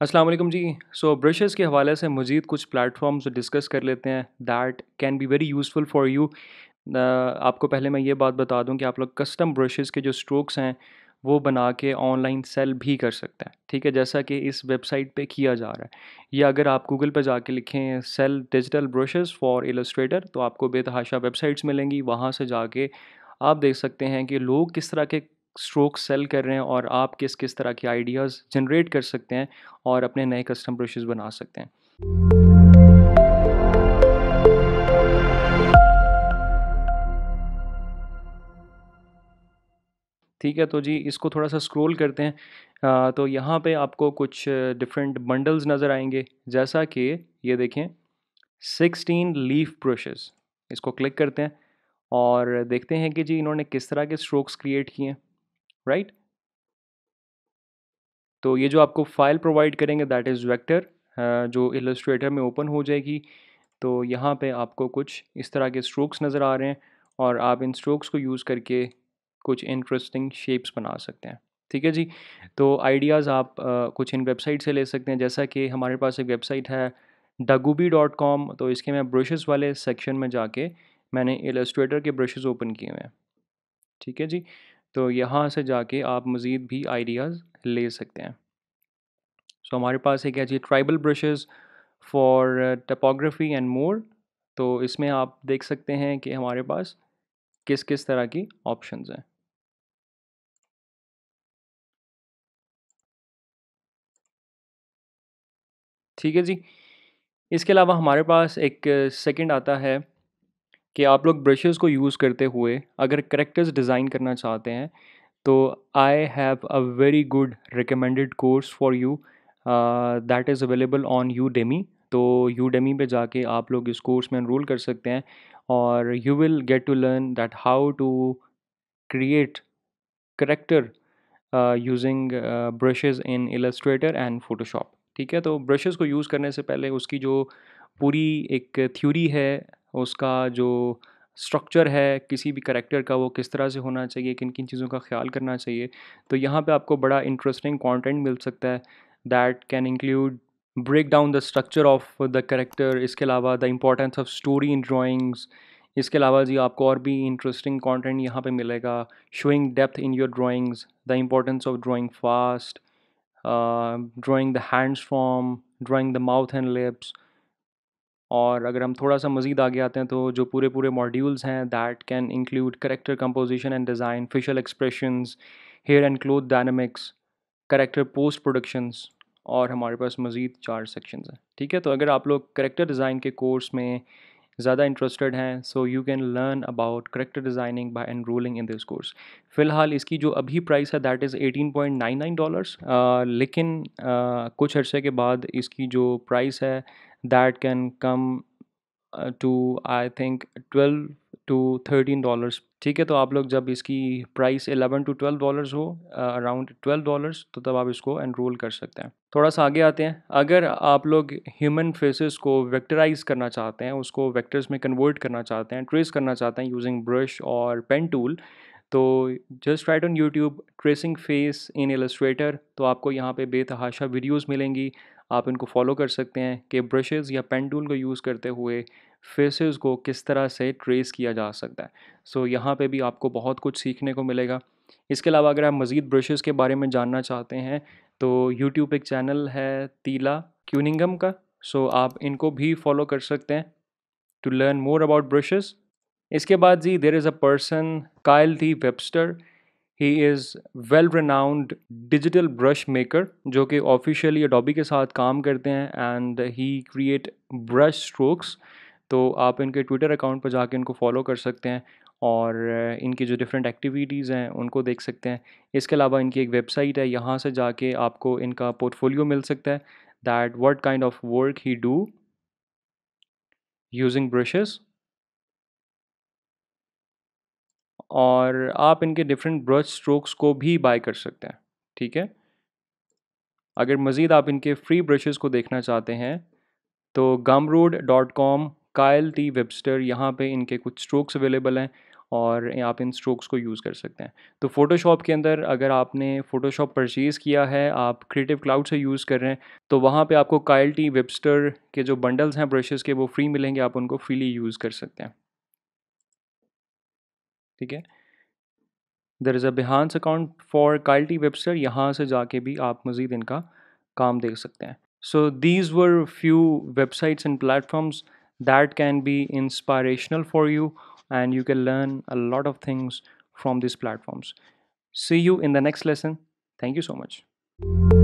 Aslam ji so so, brushes के हवाले से मज़ीद कुछ प्लेटफॉर्म्स डिस्कस कर लेते हैं that can be very useful for you आपको पहले मैं ये बात बता दूं कि आप लोग कस्टम ब्रशेज़ के जो स्ट्रोक्स हैं वो बना के ऑनलाइन सेल भी कर सकते हैं ठीक है जैसा कि इस वेबसाइट पे किया जा रहा है या अगर आप गूगल पे जाके लिखें sell digital brushes for Illustrator तो आपको बेतहाशा वेबसाइट्स मिलेंगी वहाँ से जाके आप देख सकते हैं कि लोग किस तरह के स्ट्रोक सेल कर रहे हैं और आप किस किस तरह के आइडियाज़ जनरेट कर सकते हैं और अपने नए कस्टम ब्रशेज़ बना सकते हैं ठीक है तो जी इसको थोड़ा सा स्क्रॉल करते हैं आ, तो यहाँ पे आपको कुछ डिफरेंट बंडल्स नज़र आएंगे जैसा कि ये देखें 16 लीफ ब्रशेज़ इसको क्लिक करते हैं और देखते हैं कि जी इन्होंने किस तरह के स्ट्रोक्स क्रिएट किए हैं राइट तो ये जो आपको फाइल प्रोवाइड करेंगे दैट इज़ वेक्टर जो इलस्ट्रेटर में ओपन हो जाएगी तो यहाँ पे आपको कुछ इस तरह के स्ट्रोक्स नज़र आ रहे हैं और आप इन स्ट्रोक्स को यूज़ करके कुछ इंटरेस्टिंग शेप्स बना सकते हैं ठीक है जी तो आइडियाज़ आप आ, कुछ इन वेबसाइट से ले सकते हैं जैसा कि हमारे पास एक वेबसाइट है डगूबी डॉट कॉम तो इसके मैं ब्रशेज़ वाले सेक्शन में जाके मैंने इलस्ट्रेटर के ब्रशेज़ ओपन किए हुए हैं ठीक है जी तो यहाँ से जाके आप मज़ीद भी आइडियाज़ ले सकते हैं सो so, हमारे पास है क्या जी tribal brushes for typography and more तो इसमें आप देख सकते हैं कि हमारे पास किस किस तरह की ऑप्शंस हैं ठीक है जी इसके अलावा हमारे पास एक सेकंड आता है कि आप लोग ब्रशेस को यूज़ करते हुए अगर करेक्टर्स डिज़ाइन करना चाहते हैं तो I have a very good recommended course for you that is available on Udemy तो यू डेमी पर जाके आप लोग इस कोर्स में इनरोल कर सकते हैं और you will get to learn that how to create character using brushes in Illustrator and Photoshop ठीक है तो ब्रशेज़ को यूज़ करने से पहले उसकी जो पूरी एक थ्योरी है उसका जो स्ट्रक्चर है किसी भी करेक्टर का वो किस तरह से होना चाहिए किन किन चीज़ों का ख्याल करना चाहिए तो यहाँ पे आपको बड़ा इंटरेस्टिंग कंटेंट मिल सकता है that can include break down the structure of the character इसके अलावा the importance of story in drawings इसके अलावा जी आपको और भी इंटरेस्टिंग कंटेंट यहाँ पे मिलेगा showing depth in your drawings the importance of drawing fast drawing the hands form drawing the mouth and lips और अगर हम थोड़ा सा मज़ीद आगे आते हैं तो जो पूरे पूरे मॉड्यूल्स हैं that can include character composition and design facial expressions hair and cloth dynamics character post productions और हमारे पास मज़ीद चार सेक्शन हैं ठीक है तो अगर आप लोग करेक्टर डिज़ाइन के कोर्स में ज़्यादा इंटरेस्टेड हैं so you can learn about character designing by enrolling in this course फ़िलहाल इसकी जो अभी प्राइस है that is eighteen point nine nine dollars लेकिन uh, कुछ अर्से के बाद इसकी जो प्राइस है that can come uh, to I think twelve to thirteen dollars ठीक है तो आप लोग जब इसकी प्राइस 11 टू 12 डॉलर्स हो अराउंड ट्वेल्व डॉलर्स तो तब आप इसको एनरोल कर सकते हैं थोड़ा सा आगे आते हैं अगर आप लोग ह्यूमन फेसेस को वेक्टराइज करना चाहते हैं उसको वेक्टर्स में कन्वर्ट करना चाहते हैं ट्रेस करना चाहते हैं यूजिंग ब्रश और पेन टूल तो just write on YouTube tracing face in Illustrator तो आपको यहाँ पे बेतहाशा वीडियोस मिलेंगी आप इनको फॉलो कर सकते हैं कि ब्रशेज़ या पेन टूल को यूज़ करते हुए फेसेस को किस तरह से ट्रेस किया जा सकता है सो so, यहाँ पे भी आपको बहुत कुछ सीखने को मिलेगा इसके अलावा अगर आप मज़ीद ब्रशेज़ के बारे में जानना चाहते हैं तो यूट्यूब एक चैनल है तीला क्यूनिंगम का सो so, आप इनको भी फॉलो कर सकते हैं to learn more about brushes इसके बाद जी there is a person Kyle T Webster he is well renowned digital brush maker जो कि ऑफिशियली अडोबी के साथ काम करते हैं and he create brush strokes तो आप इनके ट्विटर अकाउंट पर जाके इनको फॉलो कर सकते हैं और uh, इनकी जो डिफरेंट एक्टिविटीज़ हैं उनको देख सकते हैं इसके अलावा इनकी एक वेबसाइट है यहाँ से जाके आपको इनका पोर्टफोलियो मिल सकता है that what kind of work he do using brushes और आप इनके डिफरेंट ब्रश स्ट्रोक्स को भी बाय कर सकते हैं ठीक है अगर मज़ीद आप इनके फ्री ब्रशेस को देखना चाहते हैं तो road dot com Kyle T Webster यहाँ पर इनके कुछ स्ट्रोक्स अवेलेबल हैं और आप इन स्ट्रोक्स को यूज़ कर सकते हैं तो फ़ोटोशॉप के अंदर अगर आपने फ़ोटोशॉप परचेज़ किया है आप क्रिएटिव क्लाउड से यूज़ कर रहे हैं तो वहाँ पे आपको कायल टी वेबस्टर के जो बंडल्स हैं ब्रशेस के वो फ्री मिलेंगे आप उनको फ्रीली यूज़ कर सकते हैं ठीक है there is a Behance account for Kyle T Webster यहाँ से जाके भी आप मज़ीद इनका काम देख सकते हैं so these were few websites and platforms that can be inspirational for you and you can learn a lot of things from this platforms see you in the next lesson thank you so much